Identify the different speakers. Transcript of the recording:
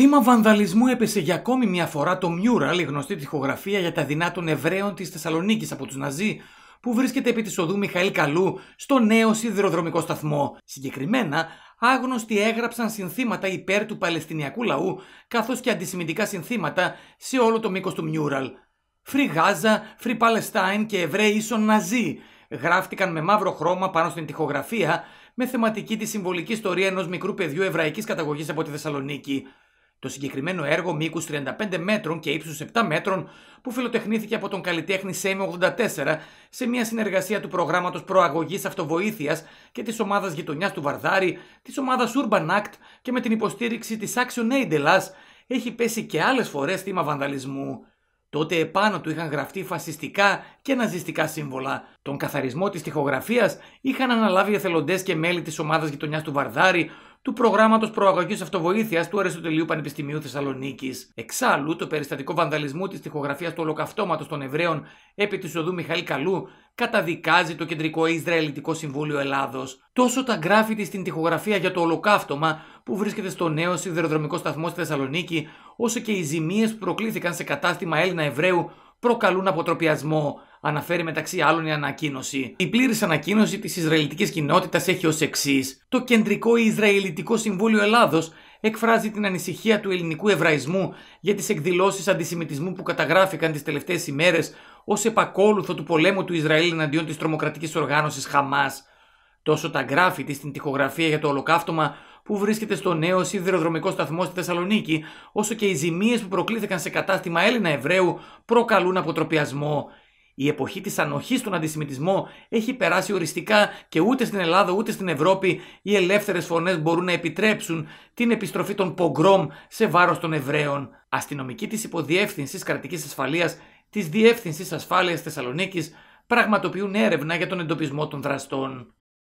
Speaker 1: Θύμα βανδαλισμού έπεσε για ακόμη μια φορά το Μιούραλ, η γνωστή τυχογραφία για τα δεινά των Εβραίων της Θεσσαλονίκης από τους Ναζί, που βρίσκεται επί της οδού Μιχαήλ Καλού στο νέο σιδηροδρομικό σταθμό. Συγκεκριμένα, άγνωστοι έγραψαν συνθήματα υπέρ του Παλαιστινιακού λαού, καθώς και αντισημιτικά συνθήματα σε όλο το μήκος του Μιούραλ. Free Gaza, Free Palestine και Εβραίοι ίσον Ναζί γράφτηκαν με μαύρο χρώμα πάνω στην τυχογραφία με θεματική τη συμβολική ιστορία ενός μικρού παιδιού εβραϊκής καταγωγής από τη Θεσσαλονίκη. Το συγκεκριμένο έργο μήκους 35 μέτρων και ύψους 7 μέτρων που φιλοτεχνήθηκε από τον καλλιτέχνη Σέμι 84 σε μια συνεργασία του προγράμματος προαγωγής αυτοβοήθειας και της ομάδας γειτονιάς του Βαρδάρη, της ομάδας Urban Act και με την υποστήριξη της Action Aid Ελλάς έχει πέσει και άλλες φορές θύμα βανδαλισμού. Τότε επάνω του είχαν γραφτεί φασιστικά και ναζιστικά σύμβολα. Τον καθαρισμό της τυχογραφίας είχαν αναλάβει εθελοντές και μέλη της ομάδας γειτονιάς του Βαρδάρη, του προγράμματος προαγωγής αυτοβοήθειας του Αριστοτελείου Πανεπιστημίου Θεσσαλονίκης. Εξάλλου, το περιστατικό βανδαλισμού της τυχογραφίας του Ολοκαυτώματος των Εβραίων επί της οδού Μιχαήλ Καλού καταδικάζει το κεντρικό Ισραηλιτικό Συμβούλιο Ελλάδος. Τόσο τα γκράφιτι στην τυχογραφία για το Ολοκαύτωμα που βρίσκεται στο νέο σιδηροδρομικό σταθμό στη Θεσσαλονίκη, όσο και οι ζημίες που προκλήθηκαν σε κατάστημα Έλληνα Εβραίου προκαλούν αποτροπιασμό αναφέρει μεταξύ άλλων η ανακοίνωση. Η πλήρης ανακοίνωση της Ισραηλιτικής κοινότητας έχει ως εξής. Το Κεντρικό Ισραηλιτικό Συμβούλιο Ελλάδος εκφράζει την ανησυχία του ελληνικού Εβραϊσμού για τις εκδηλώσεις αντισημιτισμού που καταγράφηκαν τις τελευταίες ημέρες ως επακόλουθο του πολέμου του Ισραήλ εναντίον της τρομοκρατικής οργάνωσης Χαμάς. Τόσο τα γράφη της στην τυχογραφία για το ολοκαύτωμα που βρίσκεται στο νέο σιδηροδρομικό σταθμό στη Θεσσαλονίκη, όσο και οι ζημίες που προκλήθηκαν σε κατάστημα Έλληνα Εβραίου προκαλούν αποτροπιασμό. Η εποχή της ανοχής στον αντισημιτισμό έχει περάσει οριστικά και ούτε στην Ελλάδα ούτε στην Ευρώπη οι ελεύθερες φωνές μπορούν να επιτρέψουν την επιστροφή των πογκρόμ σε βάρος των Εβραίων. Αστυνομικοί της Υποδιεύθυνσης Κρατικής Ασφαλείας της Διεύθυνσης Ασφάλειας Θεσσαλονίκης πραγματοποιούν έρευνα για τον εντοπισμό των δραστών.